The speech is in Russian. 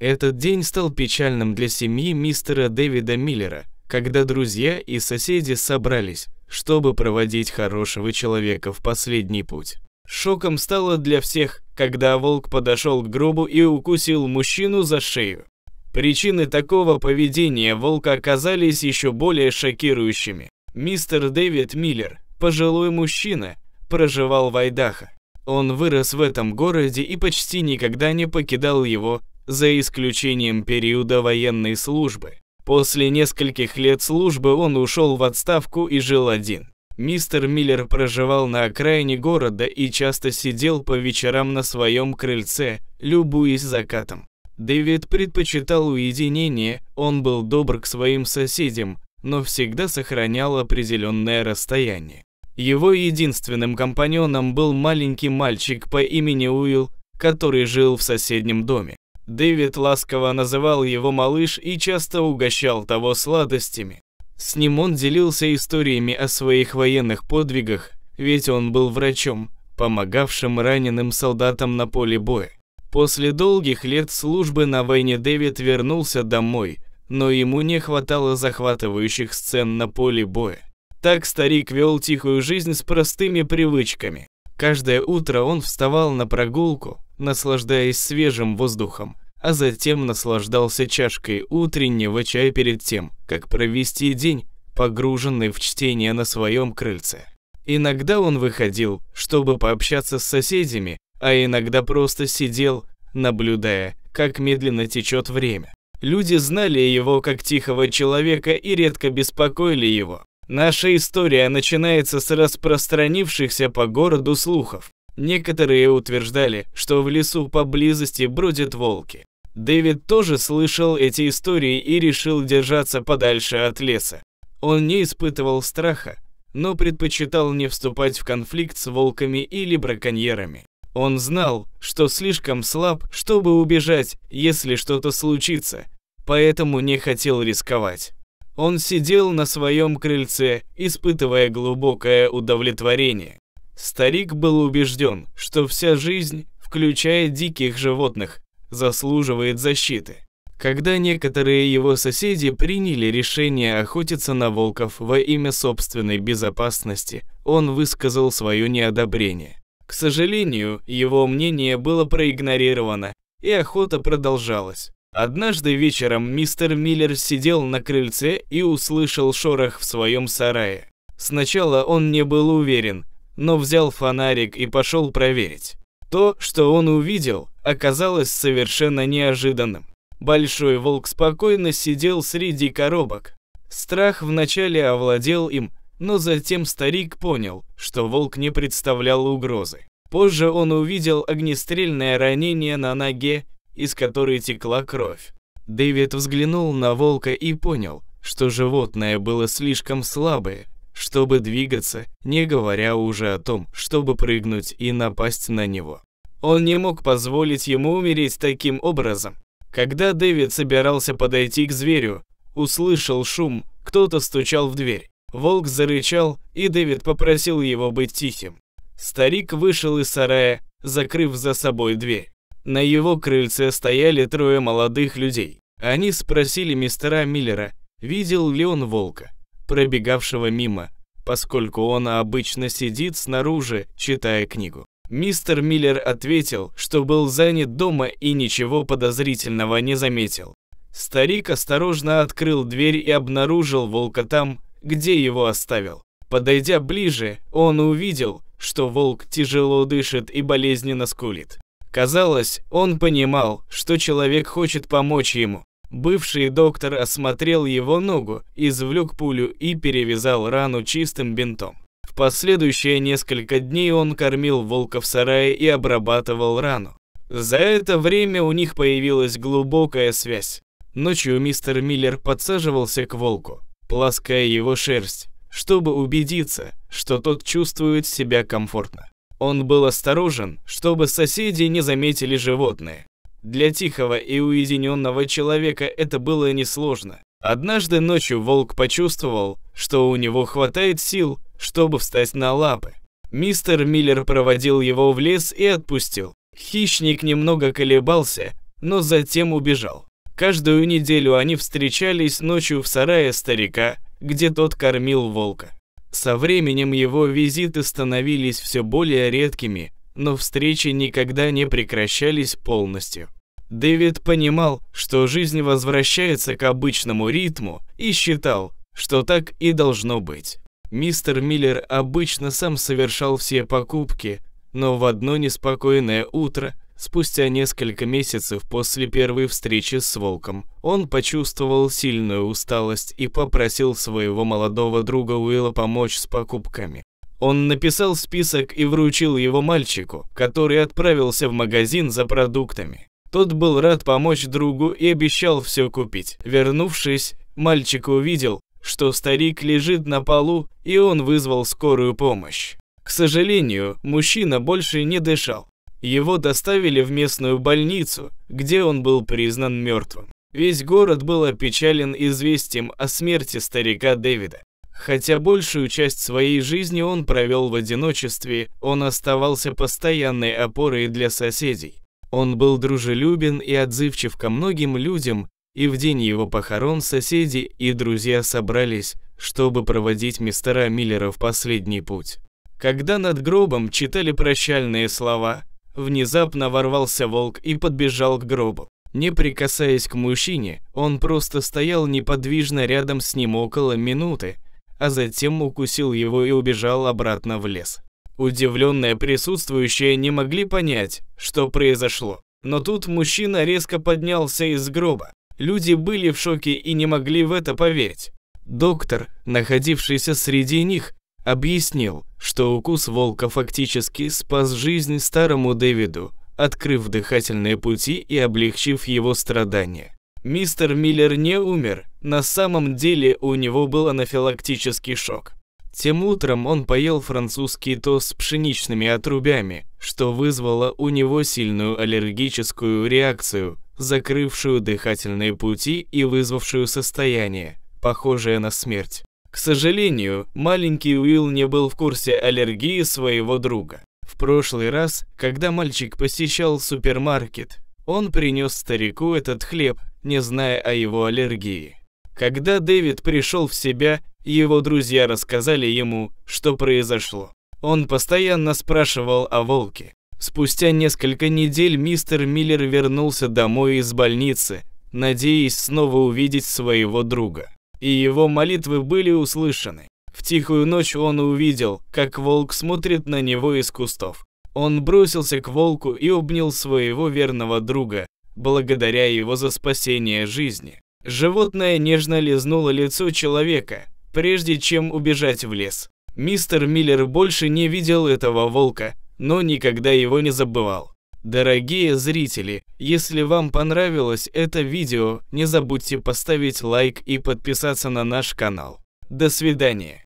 Этот день стал печальным для семьи мистера Дэвида Миллера, когда друзья и соседи собрались, чтобы проводить хорошего человека в последний путь. Шоком стало для всех, когда волк подошел к гробу и укусил мужчину за шею. Причины такого поведения волка оказались еще более шокирующими. Мистер Дэвид Миллер, пожилой мужчина, проживал в Айдахо. Он вырос в этом городе и почти никогда не покидал его, за исключением периода военной службы. После нескольких лет службы он ушел в отставку и жил один. Мистер Миллер проживал на окраине города и часто сидел по вечерам на своем крыльце, любуясь закатом. Дэвид предпочитал уединение, он был добр к своим соседям, но всегда сохранял определенное расстояние. Его единственным компаньоном был маленький мальчик по имени Уилл, который жил в соседнем доме. Дэвид ласково называл его малыш и часто угощал того сладостями. С ним он делился историями о своих военных подвигах, ведь он был врачом, помогавшим раненым солдатам на поле боя. После долгих лет службы на войне Дэвид вернулся домой, но ему не хватало захватывающих сцен на поле боя. Так старик вел тихую жизнь с простыми привычками. Каждое утро он вставал на прогулку, наслаждаясь свежим воздухом, а затем наслаждался чашкой утреннего чая перед тем, как провести день, погруженный в чтение на своем крыльце. Иногда он выходил, чтобы пообщаться с соседями, а иногда просто сидел, наблюдая, как медленно течет время. Люди знали его как тихого человека и редко беспокоили его. Наша история начинается с распространившихся по городу слухов. Некоторые утверждали, что в лесу поблизости бродят волки. Дэвид тоже слышал эти истории и решил держаться подальше от леса. Он не испытывал страха, но предпочитал не вступать в конфликт с волками или браконьерами. Он знал, что слишком слаб, чтобы убежать, если что-то случится, поэтому не хотел рисковать. Он сидел на своем крыльце, испытывая глубокое удовлетворение. Старик был убежден, что вся жизнь, включая диких животных, заслуживает защиты. Когда некоторые его соседи приняли решение охотиться на волков во имя собственной безопасности, он высказал свое неодобрение. К сожалению, его мнение было проигнорировано, и охота продолжалась. Однажды вечером мистер Миллер сидел на крыльце и услышал шорох в своем сарае. Сначала он не был уверен, но взял фонарик и пошел проверить. То, что он увидел, оказалось совершенно неожиданным. Большой волк спокойно сидел среди коробок. Страх вначале овладел им, но затем старик понял, что волк не представлял угрозы. Позже он увидел огнестрельное ранение на ноге, из которой текла кровь. Дэвид взглянул на волка и понял, что животное было слишком слабое, чтобы двигаться, не говоря уже о том, чтобы прыгнуть и напасть на него. Он не мог позволить ему умереть таким образом. Когда Дэвид собирался подойти к зверю, услышал шум, кто-то стучал в дверь. Волк зарычал, и Дэвид попросил его быть тихим. Старик вышел из сарая, закрыв за собой дверь. На его крыльце стояли трое молодых людей. Они спросили мистера Миллера, видел ли он волка пробегавшего мимо, поскольку он обычно сидит снаружи, читая книгу. Мистер Миллер ответил, что был занят дома и ничего подозрительного не заметил. Старик осторожно открыл дверь и обнаружил волка там, где его оставил. Подойдя ближе, он увидел, что волк тяжело дышит и болезненно скулит. Казалось, он понимал, что человек хочет помочь ему, Бывший доктор осмотрел его ногу, извлек пулю и перевязал рану чистым бинтом. В последующие несколько дней он кормил волка в сарае и обрабатывал рану. За это время у них появилась глубокая связь. Ночью мистер Миллер подсаживался к волку, лаская его шерсть, чтобы убедиться, что тот чувствует себя комфортно. Он был осторожен, чтобы соседи не заметили животное. Для тихого и уединенного человека это было несложно. Однажды ночью волк почувствовал, что у него хватает сил, чтобы встать на лапы. Мистер Миллер проводил его в лес и отпустил. Хищник немного колебался, но затем убежал. Каждую неделю они встречались ночью в сарае старика, где тот кормил волка. Со временем его визиты становились все более редкими, но встречи никогда не прекращались полностью. Дэвид понимал, что жизнь возвращается к обычному ритму и считал, что так и должно быть. Мистер Миллер обычно сам совершал все покупки, но в одно неспокойное утро, спустя несколько месяцев после первой встречи с Волком, он почувствовал сильную усталость и попросил своего молодого друга Уилла помочь с покупками. Он написал список и вручил его мальчику, который отправился в магазин за продуктами. Тот был рад помочь другу и обещал все купить. Вернувшись, мальчик увидел, что старик лежит на полу, и он вызвал скорую помощь. К сожалению, мужчина больше не дышал. Его доставили в местную больницу, где он был признан мертвым. Весь город был опечален известием о смерти старика Дэвида. Хотя большую часть своей жизни он провел в одиночестве, он оставался постоянной опорой для соседей. Он был дружелюбен и отзывчив ко многим людям, и в день его похорон соседи и друзья собрались, чтобы проводить мистера Миллера в последний путь. Когда над гробом читали прощальные слова, внезапно ворвался волк и подбежал к гробу. Не прикасаясь к мужчине, он просто стоял неподвижно рядом с ним около минуты, а затем укусил его и убежал обратно в лес. Удивленные присутствующие не могли понять, что произошло. Но тут мужчина резко поднялся из гроба. Люди были в шоке и не могли в это поверить. Доктор, находившийся среди них, объяснил, что укус волка фактически спас жизнь старому Дэвиду, открыв дыхательные пути и облегчив его страдания. Мистер Миллер не умер, на самом деле у него был анафилактический шок. Тем утром он поел французский тост с пшеничными отрубями, что вызвало у него сильную аллергическую реакцию, закрывшую дыхательные пути и вызвавшую состояние, похожее на смерть. К сожалению, маленький Уилл не был в курсе аллергии своего друга. В прошлый раз, когда мальчик посещал супермаркет, он принес старику этот хлеб, не зная о его аллергии. Когда Дэвид пришел в себя, его друзья рассказали ему, что произошло. Он постоянно спрашивал о волке. Спустя несколько недель мистер Миллер вернулся домой из больницы, надеясь снова увидеть своего друга. И его молитвы были услышаны. В тихую ночь он увидел, как волк смотрит на него из кустов. Он бросился к волку и обнял своего верного друга, благодаря его за спасение жизни. Животное нежно лизнуло лицо человека, прежде чем убежать в лес. Мистер Миллер больше не видел этого волка, но никогда его не забывал. Дорогие зрители, если вам понравилось это видео, не забудьте поставить лайк и подписаться на наш канал. До свидания.